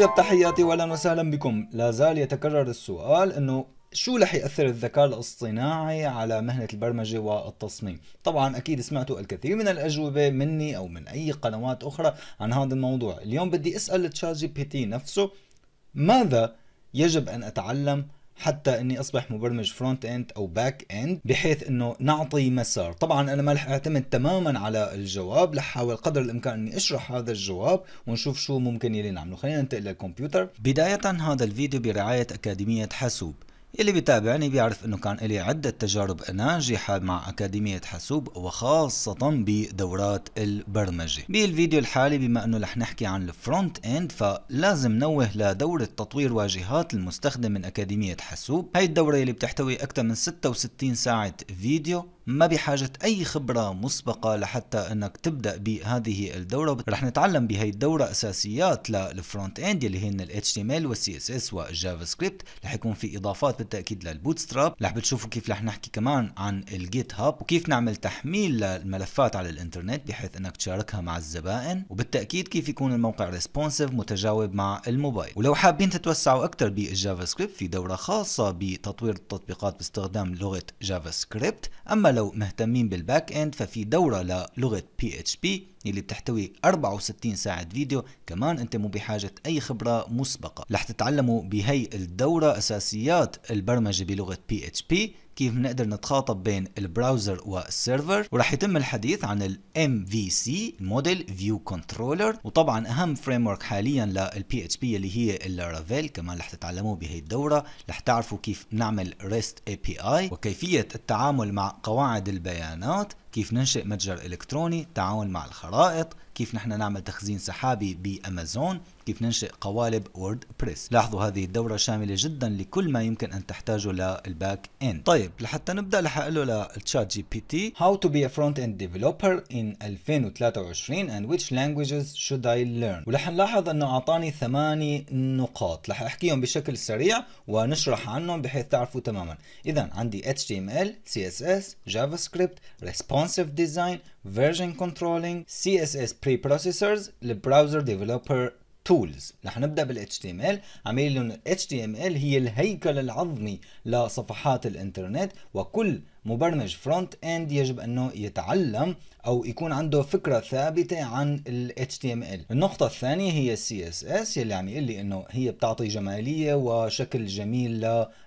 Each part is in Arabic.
أطيب تحياتي وأهلا وسهلا بكم لا زال يتكرر السؤال أنه شو رح يأثر الذكاء الاصطناعي على مهنة البرمجة والتصميم؟ طبعا أكيد سمعتوا الكثير من الأجوبة مني أو من أي قنوات أخرى عن هذا الموضوع اليوم بدي أسأل تشات جي بي تي نفسه ماذا يجب أن أتعلم حتى اني اصبح مبرمج فرونت اند او باك اند بحيث انه نعطي مسار طبعا انا ما رح اعتمد تماما على الجواب رح احاول قدر الامكان اني اشرح هذا الجواب ونشوف شو ممكن يلي نعمله خلينا ننتقل للكمبيوتر بدايه هذا الفيديو برعايه اكاديميه حاسوب يلي بيتابعني بيعرف انه كان لي عدة تجارب ناجحة مع أكاديمية حاسوب وخاصة بدورات البرمجة بالفيديو الحالي بما انه رح نحكي عن الفرونت اند فلازم نوه لدورة تطوير واجهات المستخدم من أكاديمية حاسوب هاي الدورة يلي بتحتوي أكثر من 66 ساعة فيديو ما بحاجة أي خبرة مسبقة لحتى أنك تبدأ بهذه الدورة رح نتعلم بهي الدورة أساسيات للفرونت اند اللي هن ال HTML وال CSS والجافا سكريبت رح يكون في إضافات بالتاكيد للبوتستراب رح بتشوفوا كيف رح نحكي كمان عن الجيت هاب وكيف نعمل تحميل للملفات على الانترنت بحيث انك تشاركها مع الزبائن وبالتاكيد كيف يكون الموقع ريسبونسيف متجاوب مع الموبايل ولو حابين تتوسعوا اكثر بالجافا سكريبت في دوره خاصه بتطوير التطبيقات باستخدام لغه جافا سكريبت اما لو مهتمين بالباك اند ففي دوره للغه بي اتش بي اللي بتحتوي 64 ساعة فيديو كمان أنت مو بحاجة أي خبرة مسبقة رح تتعلموا بهي الدورة أساسيات البرمجة بلغة PHP كيف بنقدر نتخاطب بين البراوزر والسيرفر وراح يتم الحديث عن ال MVC Model View Controller وطبعا اهم فريم ورك حاليا للـ PHP اللي هي اللارافيل كمان رح تتعلموه بهي الدوره رح تعرفوا كيف نعمل ريست API وكيفيه التعامل مع قواعد البيانات كيف ننشئ متجر الكتروني تعاون مع الخرائط كيف نحن نعمل تخزين سحابي بامازون كيف ننشئ قوالب وورد بريس لاحظوا هذه الدورة شاملة جدا لكل ما يمكن أن تحتاجه للباك إند طيب لحتى نبدأ رح للتشات جي بي تي How to be a front end developer in 2023 and which languages should I learn ورح نلاحظ أنه أعطاني ثماني نقاط رح أحكيهم بشكل سريع ونشرح عنهم بحيث تعرفوا تماما إذا عندي HTML, CSS, JavaScript, Responsive Design, Version Controlling, CSS Preprocessors, البراوزر Developer تولز رح نبدا بال HTML عاملين لهم HTML هي الهيكل العظمي لصفحات الانترنت وكل مبرمج فرونت اند يجب انه يتعلم او يكون عنده فكره ثابته عن ال HTML النقطه الثانيه هي CSS يلي عم يقول لي انه هي بتعطي جماليه وشكل جميل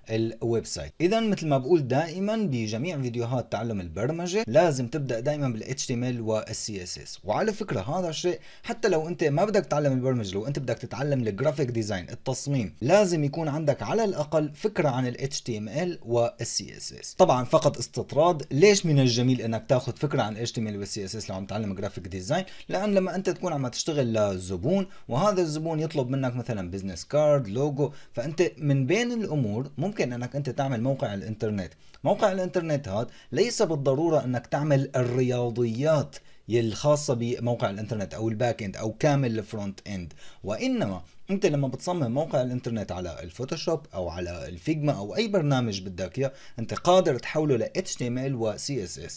للويب سايت اذا مثل ما بقول دائما بجميع فيديوهات تعلم البرمجه لازم تبدا دائما بال HTML وال CSS وعلى فكره هذا الشيء حتى لو انت ما بدك تتعلم البرمجه لو انت بدك تتعلم الجرافيك ديزاين التصميم لازم يكون عندك على الاقل فكره عن ال HTML وال CSS طبعا فقط استطراد ليش من الجميل انك تاخذ فكره عن HTML اس CSS لو عم تعلم جرافيك ديزاين لان لما انت تكون عم تشتغل لزبون وهذا الزبون يطلب منك مثلا بزنس كارد لوجو فانت من بين الامور ممكن انك انت تعمل موقع الانترنت موقع الانترنت هذا ليس بالضروره انك تعمل الرياضيات الخاصه بموقع الانترنت او الباك اند او كامل الفرونت اند وانما انت لما بتصمم موقع الانترنت على الفوتوشوب او على الفيجما او اي برنامج بدك اياه انت قادر تحوله ل HTML و CSS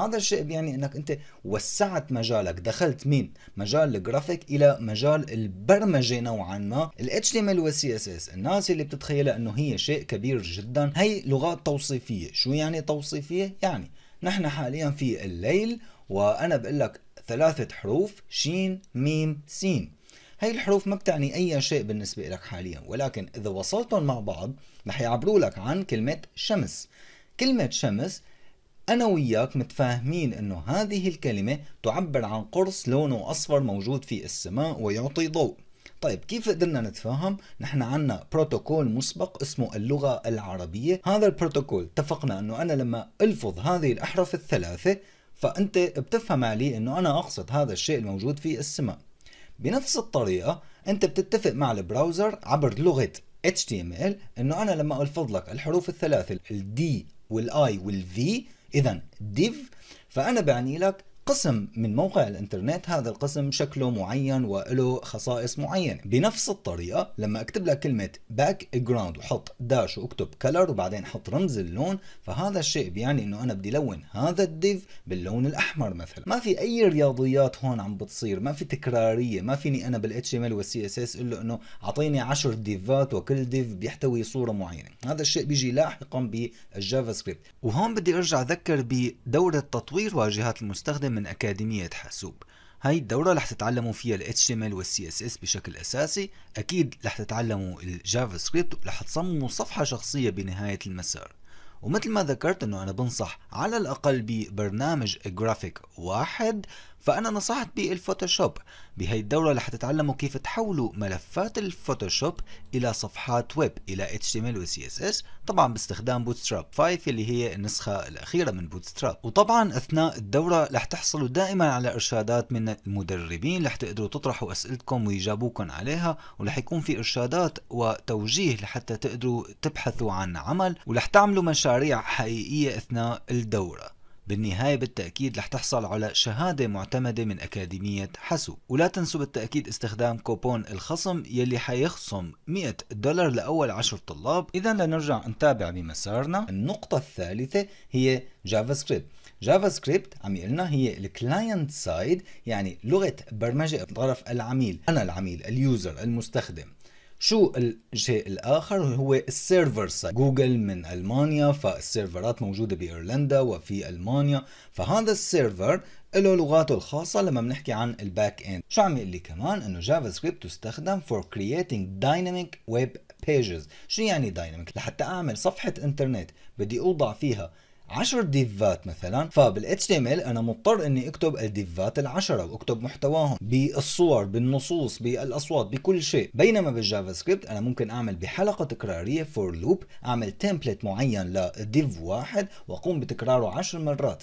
هذا الشيء بيعني انك انت وسعت مجالك دخلت من مجال الجرافيك الى مجال البرمجه نوعا ما ال HTML وال CSS الناس اللي بتتخيلها انه هي شيء كبير جدا هي لغات توصيفيه شو يعني توصيفيه يعني نحن حاليا في الليل وانا بقول لك ثلاثه حروف شين ميم سين هاي الحروف ما بتعني أي شيء بالنسبة لك حاليا ولكن إذا وصلتهم مع بعض رح يعبروا لك عن كلمة شمس كلمة شمس أنا وياك متفاهمين أنه هذه الكلمة تعبر عن قرص لونه أصفر موجود في السماء ويعطي ضوء طيب كيف قدرنا نتفاهم؟ نحن عنا بروتوكول مسبق اسمه اللغة العربية هذا البروتوكول اتفقنا أنه أنا لما ألفظ هذه الأحرف الثلاثة فأنت بتفهم علي أنه أنا أقصد هذا الشيء الموجود في السماء بنفس الطريقة أنت بتتفق مع البراوزر عبر لغة HTML أنه أنا لما أقول فضلك الحروف الثلاثة ال D وال I V إذا div فأنا بعني لك قسم من موقع الانترنت هذا القسم شكله معين وله خصائص معينه بنفس الطريقه لما اكتب لك كلمه باك جراوند وحط داش واكتب كلر وبعدين حط رمز اللون فهذا الشيء بيعني انه انا بدي لون هذا الديف باللون الاحمر مثلا ما في اي رياضيات هون عم بتصير ما في تكراريه ما فيني انا بالاتش ام ال والسي اس اس اقول له انه اعطيني 10 ديفات وكل ديف بيحتوي صوره معينه هذا الشيء بيجي لاحقا بالجافا سكريبت وهون بدي ارجع اذكر بدوره تطوير واجهات المستخدم من أكاديمية حاسوب هاي الدورة رح تتعلموا فيها ال HTML وال CSS بشكل أساسي أكيد رح تتعلموا الجافا سكريبت ورح تصمموا صفحة شخصية بنهاية المسار ومثل ما ذكرت انه انا بنصح على الاقل ببرنامج جرافيك واحد فأنا نصحت بالفوتوشوب بهي الدورة رح تتعلموا كيف تحولوا ملفات الفوتوشوب إلى صفحات ويب إلى HTML و CSS طبعا باستخدام بوتستراب 5 اللي هي النسخة الأخيرة من بوتستراب وطبعا أثناء الدورة رح تحصلوا دائما على إرشادات من المدربين رح تقدروا تطرحوا أسئلتكم ويجابوكم عليها ورح يكون في إرشادات وتوجيه لحتى تقدروا تبحثوا عن عمل ورح تعملوا مشاريع حقيقية أثناء الدورة بالنهاية بالتأكيد رح تحصل على شهادة معتمدة من أكاديمية حسو ولا تنسوا بالتأكيد استخدام كوبون الخصم يلي حيخصم 100 دولار لأول 10 طلاب إذا لنرجع نتابع بمسارنا النقطة الثالثة هي جافا سكريبت جافا سكريبت عم يقلنا هي الكلاينت سايد يعني لغة برمجة طرف العميل أنا العميل اليوزر المستخدم شو الشيء الآخر هو السيرفر سايد جوجل من ألمانيا فالسيرفرات موجودة بإيرلندا وفي ألمانيا فهذا السيرفر له لغاته الخاصة لما بنحكي عن الباك اند شو عم يقول لي كمان انه جافا سكريبت تستخدم فور كرييتنج دايناميك ويب بيجز شو يعني دايناميك لحتى اعمل صفحة انترنت بدي اوضع فيها 10 ديفات مثلا فبال HTML انا مضطر اني اكتب الديفات العشرة واكتب محتواهم بالصور بالنصوص بالاصوات بكل شيء بينما بالجافا سكريبت انا ممكن اعمل بحلقة تكرارية فور لوب اعمل تمبلت معين لديف واحد واقوم بتكراره 10 مرات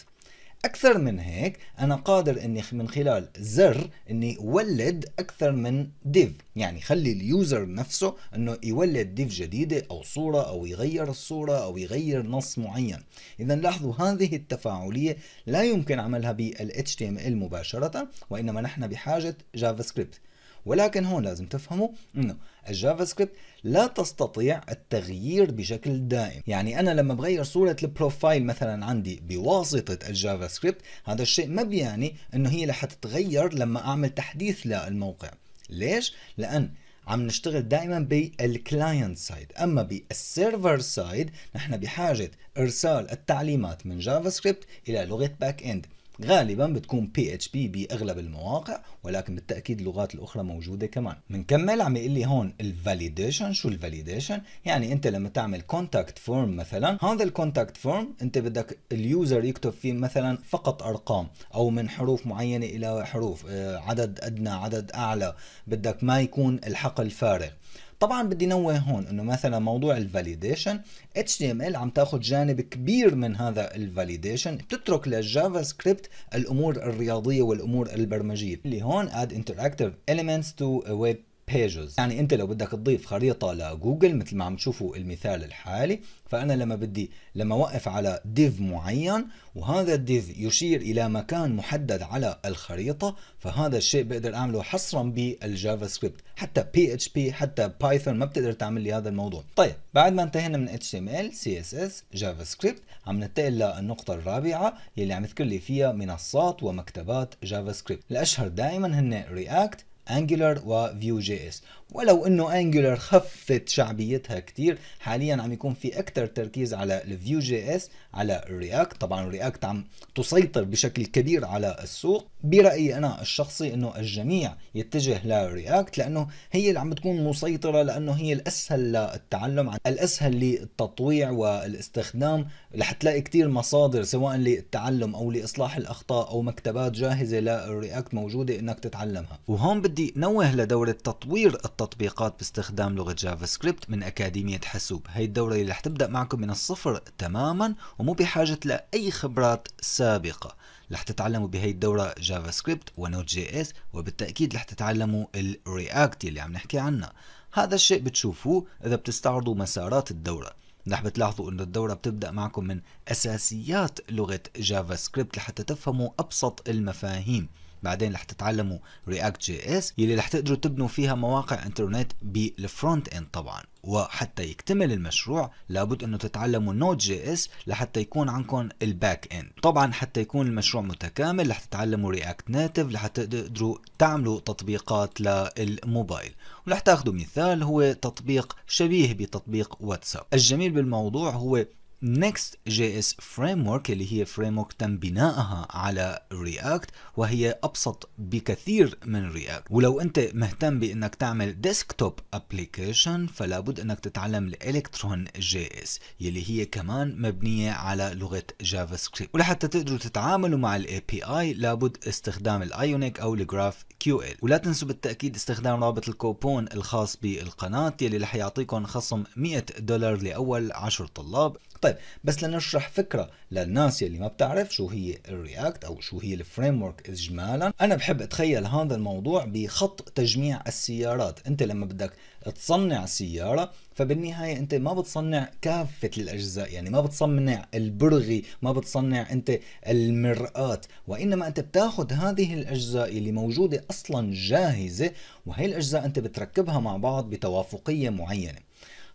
أكثر من هيك أنا قادر إني من خلال زر إني ولد أكثر من ديف يعني خلي اليوزر نفسه إنه يولد ديف جديدة أو صورة أو يغير الصورة أو يغير نص معين إذا لاحظوا هذه التفاعلية لا يمكن عملها بال HTML مباشرة وإنما نحن بحاجة جافا سكريبت ولكن هون لازم تفهموا انه الجافا سكريبت لا تستطيع التغيير بشكل دائم يعني انا لما بغير صوره البروفايل مثلا عندي بواسطه الجافا سكريبت هذا الشيء ما بيعني انه هي رح تتغير لما اعمل تحديث للموقع ليش لان عم نشتغل دائما بالكلاينت سايد اما بالسيرفر سايد نحن بحاجه ارسال التعليمات من جافا سكريبت الى لغه باك اند غالبا بتكون بي اتش بي بأغلب المواقع ولكن بالتأكيد اللغات الأخرى موجودة كمان بنكمل عم يقول لي هون الفاليديشن شو الفاليديشن يعني أنت لما تعمل كونتاكت فورم مثلا هذا الكونتاكت فورم أنت بدك اليوزر يكتب فيه مثلا فقط أرقام أو من حروف معينة إلى حروف آه، عدد أدنى عدد أعلى بدك ما يكون الحقل فارغ طبعا بدي نوه هون انه مثلا موضوع الفاليديشن HTML عم تاخذ جانب كبير من هذا الفاليديشن بتترك للجافا سكريبت الامور الرياضيه والامور البرمجيه اللي هون اد انتراكتيف elements تو ويب بيجز يعني انت لو بدك تضيف خريطه لجوجل مثل ما عم تشوفوا المثال الحالي فانا لما بدي لما اوقف على ديف معين وهذا الديف يشير الى مكان محدد على الخريطه فهذا الشيء بقدر اعمله حصرا بالجافا سكريبت حتى بي اتش بي حتى بايثون ما بتقدر تعمل لي هذا الموضوع طيب بعد ما انتهينا من اتش ام ال سي اس اس جافا سكريبت عم ننتقل للنقطه الرابعه يلي عم يذكر لي فيها منصات ومكتبات جافا سكريبت الاشهر دائما هن رياكت Angular و Vue.js ولو انه انجولار خفت شعبيتها كتير حاليا عم يكون في اكثر تركيز على الفيو جي اس على الرياكت طبعا الرياكت عم تسيطر بشكل كبير على السوق برايي انا الشخصي انه الجميع يتجه لرياكت لانه هي اللي عم بتكون مسيطره لانه هي الاسهل للتعلم الاسهل للتطويع والاستخدام رح تلاقي كثير مصادر سواء للتعلم او لاصلاح الاخطاء او مكتبات جاهزه للرياكت موجوده انك تتعلمها وهون بدي نوه لدور التطوير تطبيقات باستخدام لغة جافا سكريبت من أكاديمية حاسوب هي الدورة اللي رح تبدأ معكم من الصفر تماما ومو بحاجة لأي خبرات سابقة رح تتعلموا بهي الدورة جافا سكريبت ونوت جي اس وبالتأكيد رح تتعلموا الرياكت اللي عم نحكي عنها هذا الشيء بتشوفوه إذا بتستعرضوا مسارات الدورة رح بتلاحظوا انه الدورة بتبدأ معكم من أساسيات لغة جافا سكريبت لحتى تفهموا أبسط المفاهيم بعدين رح تتعلموا رياكت جي اس يلي رح تقدروا تبنوا فيها مواقع انترنت بالفرونت اند طبعا وحتى يكتمل المشروع لابد انه تتعلموا نود جي اس لحتى يكون عندكم الباك اند طبعا حتى يكون المشروع متكامل رح تتعلموا رياكت ناتيف لحتى تقدروا تعملوا تطبيقات للموبايل ورح تاخذوا مثال هو تطبيق شبيه بتطبيق واتساب الجميل بالموضوع هو Next JS Framework اللي هي ورك تم بنائها على React وهي أبسط بكثير من React ولو أنت مهتم بأنك تعمل ديسكتوب ابلكيشن فلا بد أنك تتعلم الإلكترون جي اس يلي هي كمان مبنية على لغة جافا سكريبت ولحتى تقدروا تتعاملوا مع الاي بي اي لابد استخدام الايونيك او الجراف كيو ال ولا تنسوا بالتأكيد استخدام رابط الكوبون الخاص بالقناة يلي رح يعطيكم خصم 100 دولار لأول 10 طلاب طيب بس لنشرح فكره للناس يلي ما بتعرف شو هي الرياكت او شو هي الفريم ورك اجمالا انا بحب اتخيل هذا الموضوع بخط تجميع السيارات انت لما بدك تصنع سياره فبالنهاية أنت ما بتصنع كافة الأجزاء يعني ما بتصنع البرغي ما بتصنع أنت المرآة وإنما أنت بتاخد هذه الأجزاء اللي موجودة أصلا جاهزة وهي الأجزاء أنت بتركبها مع بعض بتوافقية معينة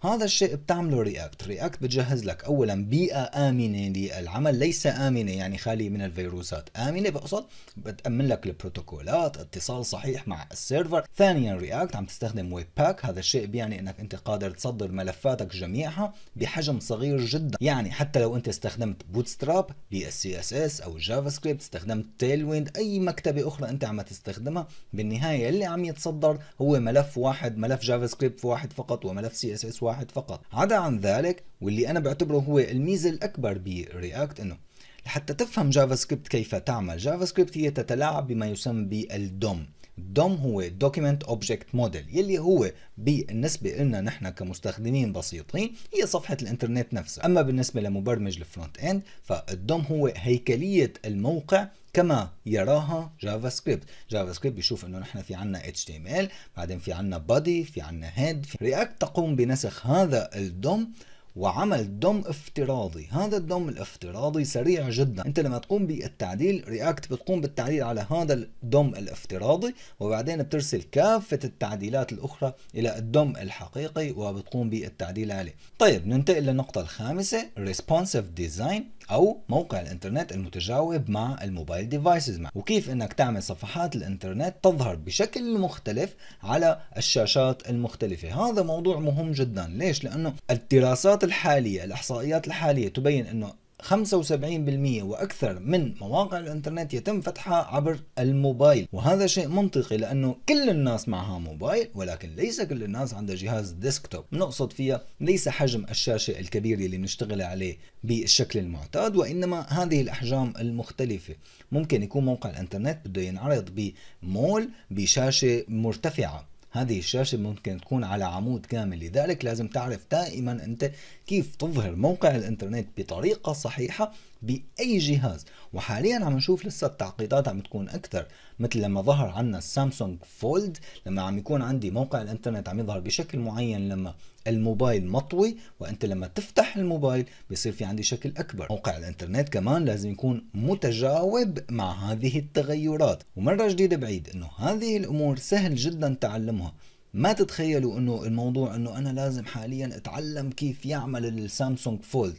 هذا الشيء بتعمله رياكت رياكت بتجهز لك اولا بيئه امنه للعمل ليس امنه يعني خاليه من الفيروسات امنه بقصد بتامن لك البروتوكولات اتصال صحيح مع السيرفر ثانيا رياكت عم تستخدم ويب باك هذا الشيء بيعني انك انت قادر تصدر ملفاتك جميعها بحجم صغير جدا يعني حتى لو انت استخدمت بوتستراب للسي اس اس او جافا سكريبت استخدمت تيل ويند اي مكتبه اخرى انت عم تستخدمها بالنهايه اللي عم يتصدر هو ملف واحد ملف جافا سكريبت واحد فقط وملف سي اس اس واحد واحد فقط عدا عن ذلك واللي أنا بعتبره هو الميزة الأكبر برياكت أنه لحتى تفهم جافا سكريبت كيف تعمل جافا سكريبت هي تتلاعب بما يسمى بالدوم دوم هو دوكيمنت اوبجكت موديل يلي هو بالنسبه لنا نحن كمستخدمين بسيطين هي صفحه الانترنت نفسها اما بالنسبه لمبرمج الفرونت اند فالدوم هو هيكليه الموقع كما يراها جافا سكريبت جافا سكريبت بيشوف انه نحن في عنا HTML بعدين في عنا بودي في عنا هيد في... رياكت تقوم بنسخ هذا الدوم وعمل دوم افتراضي هذا الدوم الافتراضي سريع جدا انت لما تقوم بالتعديل رياكت بتقوم بالتعديل على هذا الدوم الافتراضي وبعدين بترسل كافة التعديلات الاخرى الى الدوم الحقيقي وبتقوم بالتعديل عليه طيب ننتقل للنقطة الخامسة responsive design او موقع الانترنت المتجاوب مع الموبايل ديفايسز مع وكيف انك تعمل صفحات الانترنت تظهر بشكل مختلف على الشاشات المختلفة هذا موضوع مهم جدا ليش لانه الدراسات الدراسات الحالية الإحصائيات الحالية تبين أنه 75% واكثر من مواقع الانترنت يتم فتحها عبر الموبايل وهذا شيء منطقي لانه كل الناس معها موبايل ولكن ليس كل الناس عندها جهاز ديسكتوب نقصد فيها ليس حجم الشاشه الكبير اللي بنشتغل عليه بالشكل المعتاد وانما هذه الاحجام المختلفه ممكن يكون موقع الانترنت بده ينعرض بمول بشاشه مرتفعه هذه الشاشة ممكن تكون على عمود كامل لذلك لازم تعرف دائما أنت كيف تظهر موقع الإنترنت بطريقة صحيحة بأي جهاز وحاليا عم نشوف لسه التعقيدات عم تكون أكثر مثل لما ظهر عنا السامسونج فولد لما عم يكون عندي موقع الإنترنت عم يظهر بشكل معين لما الموبايل مطوي وانت لما تفتح الموبايل بيصير في عندي شكل اكبر موقع الانترنت كمان لازم يكون متجاوب مع هذه التغيرات ومره جديده بعيد انه هذه الامور سهل جدا تعلمها ما تتخيلوا انه الموضوع انه انا لازم حاليا اتعلم كيف يعمل السامسونج فولد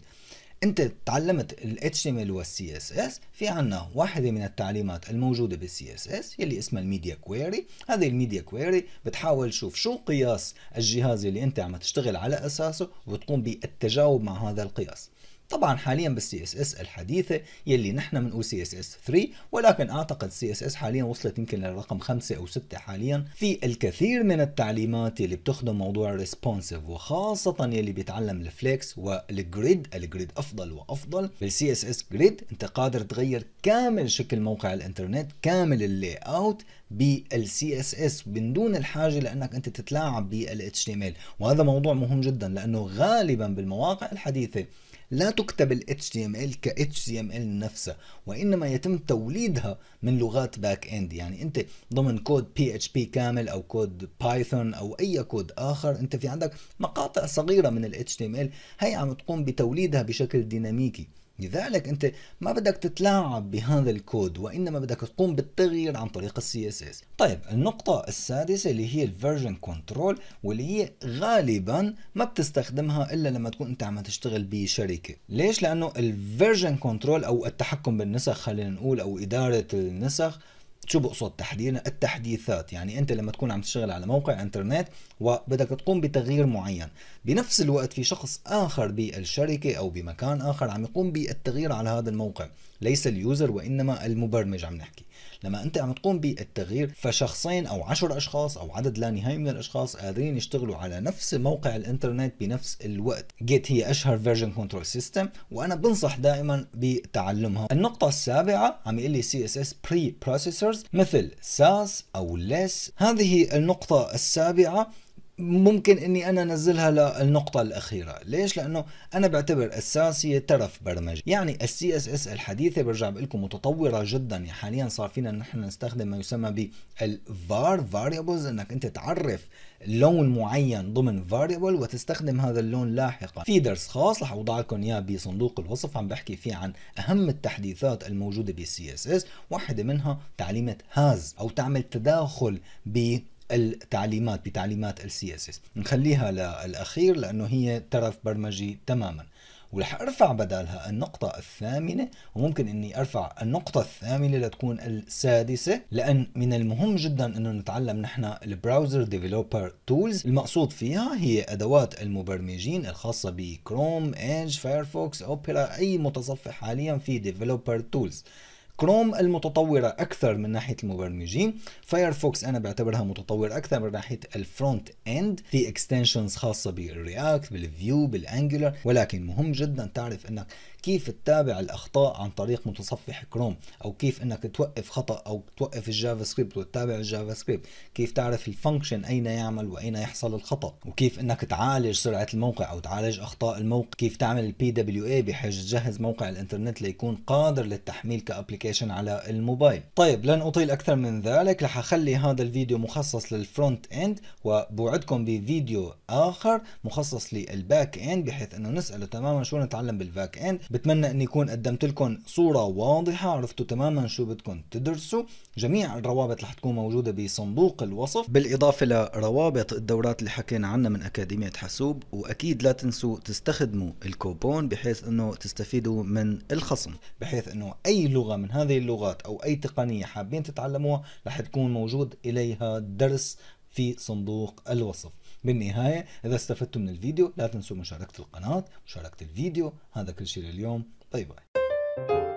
انت تعلمت ال HTML وال CSS في عنا واحدة من التعليمات الموجودة بال CSS يلي اسمها الميديا كويري هذه الميديا كويري بتحاول تشوف شو قياس الجهاز اللي انت عم تشتغل على اساسه وتقوم بالتجاوب مع هذا القياس طبعا حاليا بالسي اس اس الحديثه يلي نحن بنقول سي اس اس 3 ولكن اعتقد سي اس اس حاليا وصلت يمكن للرقم خمسة او ستة حاليا في الكثير من التعليمات يلي بتخدم موضوع الريسبونسيف وخاصه يلي بيتعلم الفليكس والجريد الجريد افضل وافضل بالسي اس اس جريد انت قادر تغير كامل شكل موقع الانترنت كامل اللي اوت بالسي اس اس من دون الحاجه لانك انت تتلاعب بالاتش تي ام ال وهذا موضوع مهم جدا لانه غالبا بالمواقع الحديثه لا تكتب ال HTML ك HTML نفسها وإنما يتم توليدها من لغات باك إند يعني أنت ضمن كود PHP كامل أو كود بايثون أو أي كود آخر أنت في عندك مقاطع صغيرة من ال HTML هي عم تقوم بتوليدها بشكل ديناميكي لذلك أنت ما بدك تتلاعب بهذا الكود وإنما بدك تقوم بالتغيير عن طريق السي اس اس طيب النقطة السادسة اللي هي الفيرجن كنترول واللي هي غالبا ما بتستخدمها إلا لما تكون أنت عم تشتغل بشركة ليش؟ لأنه الفيرجن كنترول أو التحكم بالنسخ خلينا نقول أو إدارة النسخ شو بقصد تحديدا التحديثات يعني انت لما تكون عم تشتغل على موقع انترنت وبدك تقوم بتغيير معين بنفس الوقت في شخص آخر بالشركة أو بمكان آخر عم يقوم بالتغيير على هذا الموقع ليس اليوزر وإنما المبرمج عم نحكي لما أنت عم تقوم بالتغيير فشخصين أو عشر أشخاص أو عدد لا نهائي من الأشخاص قادرين يشتغلوا على نفس موقع الإنترنت بنفس الوقت جيت هي أشهر فيرجن كنترول سيستم وأنا بنصح دائما بتعلمها النقطة السابعة عم يقول لي سي اس اس بري بروسيسورز مثل ساس أو ليس هذه النقطة السابعة ممكن اني انا انزلها للنقطة الاخيرة، ليش؟ لانه انا بعتبر اساسية ترف برمجي، يعني السي اس اس الحديثة برجع بقول لكم متطورة جدا، يعني حاليا صار فينا نحن نستخدم ما يسمى بالفار فاريبلز انك انت تعرف لون معين ضمن فاريبل وتستخدم هذا اللون لاحقا، في درس خاص رح اوضع لكم اياه بصندوق الوصف عم بحكي فيه عن اهم التحديثات الموجودة بالسي اس اس، واحدة منها تعليمة هاز او تعمل تداخل ب التعليمات بتعليمات ال اس اس نخليها للاخير لانه هي ترف برمجي تماما ورح ارفع بدالها النقطة الثامنة وممكن اني ارفع النقطة الثامنة لتكون السادسة لان من المهم جدا انه نتعلم نحن البراوزر ديفلوبر تولز المقصود فيها هي ادوات المبرمجين الخاصة بكروم ايدج فايرفوكس اوبرا اي متصفح حاليا في ديفلوبر تولز كروم المتطورة أكثر من ناحية المبرمجين فايرفوكس أنا بعتبرها متطور أكثر من ناحية الفرونت إند في اكستنشنز خاصة بالرياكت بالفيو بالانجلر ولكن مهم جدا تعرف أنك كيف تتابع الاخطاء عن طريق متصفح كروم او كيف انك توقف خطا او توقف الجافا سكريبت وتتابع الجافا سكريبت كيف تعرف الفانكشن اين يعمل واين يحصل الخطا وكيف انك تعالج سرعه الموقع او تعالج اخطاء الموقع كيف تعمل البي دبليو اي بحيث تجهز موقع الانترنت ليكون قادر للتحميل كابلكيشن على الموبايل طيب لن اطيل اكثر من ذلك رح اخلي هذا الفيديو مخصص للفرونت اند وبوعدكم بفيديو اخر مخصص للباك اند بحيث انه نساله تماما شو نتعلم بالباك اند بتمنى اني اكون قدمت لكم صوره واضحه عرفتوا تماما شو بدكم تدرسوا جميع الروابط رح تكون موجوده بصندوق الوصف بالاضافه لروابط الدورات اللي حكينا عنها من اكاديميه حاسوب واكيد لا تنسوا تستخدموا الكوبون بحيث انه تستفيدوا من الخصم بحيث انه اي لغه من هذه اللغات او اي تقنيه حابين تتعلموها رح تكون موجود اليها درس في صندوق الوصف بالنهاية إذا استفدتم من الفيديو لا تنسوا مشاركة القناة مشاركة الفيديو هذا كل شيء لليوم باي باي